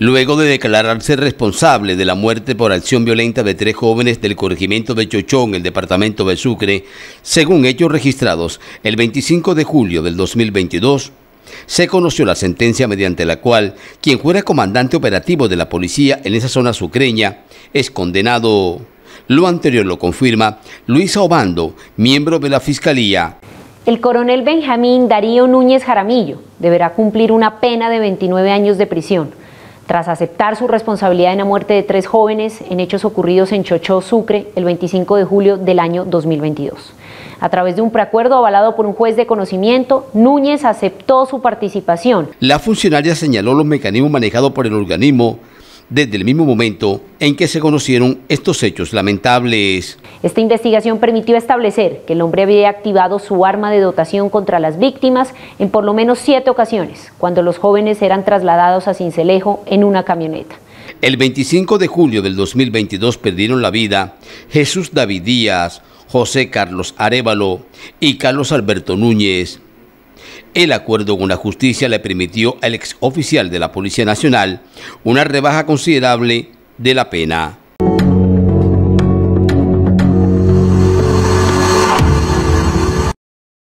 Luego de declararse responsable de la muerte por acción violenta de tres jóvenes del corregimiento de Chochón, el departamento de Sucre, según hechos registrados el 25 de julio del 2022, se conoció la sentencia mediante la cual quien fuera comandante operativo de la policía en esa zona sucreña es condenado. Lo anterior lo confirma Luisa Obando, miembro de la Fiscalía. El coronel Benjamín Darío Núñez Jaramillo deberá cumplir una pena de 29 años de prisión tras aceptar su responsabilidad en la muerte de tres jóvenes en hechos ocurridos en Chocho, Sucre, el 25 de julio del año 2022. A través de un preacuerdo avalado por un juez de conocimiento, Núñez aceptó su participación. La funcionaria señaló los mecanismos manejados por el organismo desde el mismo momento en que se conocieron estos hechos lamentables. Esta investigación permitió establecer que el hombre había activado su arma de dotación contra las víctimas en por lo menos siete ocasiones, cuando los jóvenes eran trasladados a Cincelejo en una camioneta. El 25 de julio del 2022 perdieron la vida Jesús David Díaz, José Carlos Arevalo y Carlos Alberto Núñez. El acuerdo con la justicia le permitió al ex oficial de la Policía Nacional una rebaja considerable de la pena.